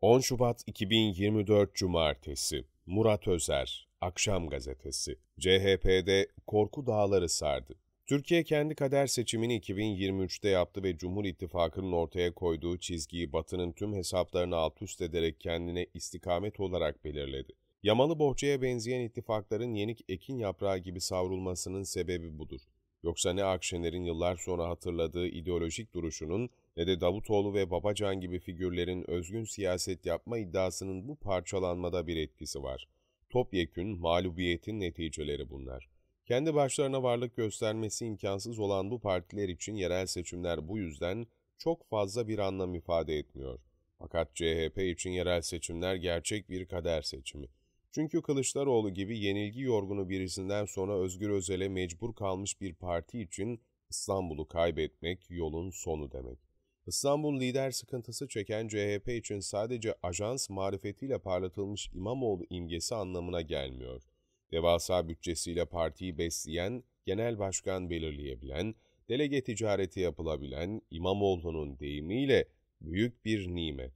10 Şubat 2024 Cumartesi Murat Özer Akşam Gazetesi CHP'de korku dağları sardı. Türkiye kendi kader seçimini 2023'te yaptı ve Cumhur İttifakı'nın ortaya koyduğu çizgiyi Batı'nın tüm hesaplarını alt üst ederek kendine istikamet olarak belirledi. Yamalı bohçaya benzeyen ittifakların yenik ekin yaprağı gibi savrulmasının sebebi budur. Yoksa ne Akşener'in yıllar sonra hatırladığı ideolojik duruşunun ne de Davutoğlu ve Babacan gibi figürlerin özgün siyaset yapma iddiasının bu parçalanmada bir etkisi var. Topyekün mağlubiyetin neticeleri bunlar. Kendi başlarına varlık göstermesi imkansız olan bu partiler için yerel seçimler bu yüzden çok fazla bir anlam ifade etmiyor. Fakat CHP için yerel seçimler gerçek bir kader seçimi. Çünkü Kılıçdaroğlu gibi yenilgi yorgunu birisinden sonra Özgür Özel'e mecbur kalmış bir parti için İstanbul'u kaybetmek yolun sonu demek. İstanbul lider sıkıntısı çeken CHP için sadece ajans marifetiyle parlatılmış İmamoğlu imgesi anlamına gelmiyor. Devasa bütçesiyle partiyi besleyen, genel başkan belirleyebilen, delege ticareti yapılabilen İmamoğlu'nun deyimiyle büyük bir nimet.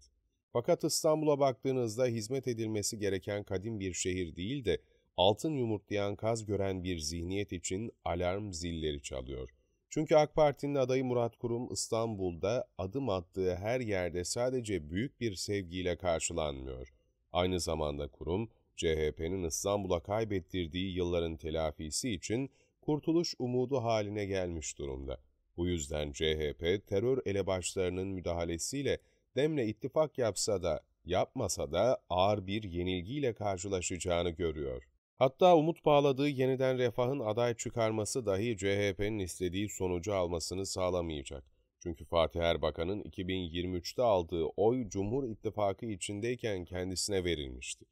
Fakat İstanbul'a baktığınızda hizmet edilmesi gereken kadim bir şehir değil de altın yumurtlayan kaz gören bir zihniyet için alarm zilleri çalıyor.'' Çünkü AK Parti'nin adayı Murat Kurum İstanbul'da adım attığı her yerde sadece büyük bir sevgiyle karşılanmıyor. Aynı zamanda kurum, CHP'nin İstanbul'a kaybettirdiği yılların telafisi için kurtuluş umudu haline gelmiş durumda. Bu yüzden CHP terör elebaşlarının müdahalesiyle Demle ittifak yapsa da yapmasa da ağır bir yenilgiyle karşılaşacağını görüyor. Hatta umut bağladığı yeniden refahın aday çıkarması dahi CHP'nin istediği sonucu almasını sağlamayacak. Çünkü Fatih Erbakan'ın 2023'te aldığı oy Cumhur İttifakı içindeyken kendisine verilmişti.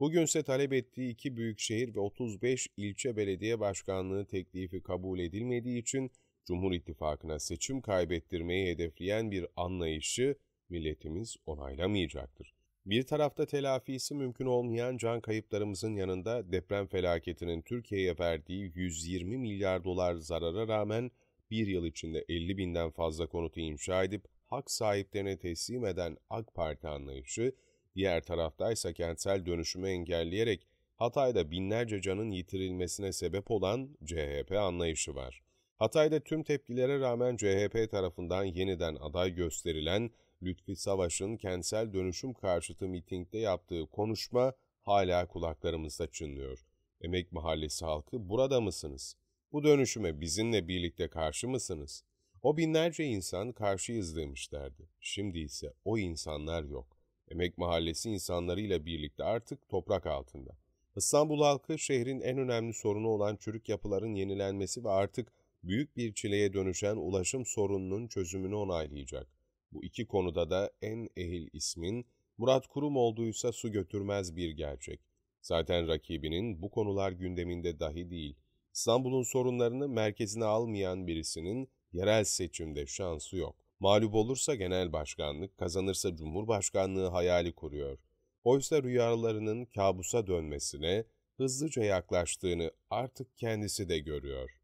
Bugünse talep ettiği iki büyükşehir ve 35 ilçe belediye başkanlığı teklifi kabul edilmediği için Cumhur İttifakı'na seçim kaybettirmeyi hedefleyen bir anlayışı milletimiz onaylamayacaktır. Bir tarafta telafisi mümkün olmayan can kayıplarımızın yanında deprem felaketinin Türkiye'ye verdiği 120 milyar dolar zarara rağmen bir yıl içinde 50 binden fazla konutu inşa edip hak sahiplerine teslim eden AK Parti anlayışı, diğer taraftaysa kentsel dönüşümü engelleyerek Hatay'da binlerce canın yitirilmesine sebep olan CHP anlayışı var. Hatay'da tüm tepkilere rağmen CHP tarafından yeniden aday gösterilen Lütfi Savaş'ın kentsel dönüşüm karşıtı mitingde yaptığı konuşma hala kulaklarımızda çınlıyor. Emek Mahallesi halkı burada mısınız? Bu dönüşüme bizimle birlikte karşı mısınız? O binlerce insan karşıyız demişlerdi. Şimdi ise o insanlar yok. Emek Mahallesi insanlarıyla birlikte artık toprak altında. İstanbul halkı şehrin en önemli sorunu olan çürük yapıların yenilenmesi ve artık büyük bir çileye dönüşen ulaşım sorununun çözümünü onaylayacak. Bu iki konuda da en ehil ismin Murat Kurum olduğuysa su götürmez bir gerçek. Zaten rakibinin bu konular gündeminde dahi değil, İstanbul'un sorunlarını merkezine almayan birisinin yerel seçimde şansı yok. Mağlup olursa genel başkanlık, kazanırsa cumhurbaşkanlığı hayali kuruyor. Oysa rüyalarının kabusa dönmesine hızlıca yaklaştığını artık kendisi de görüyor.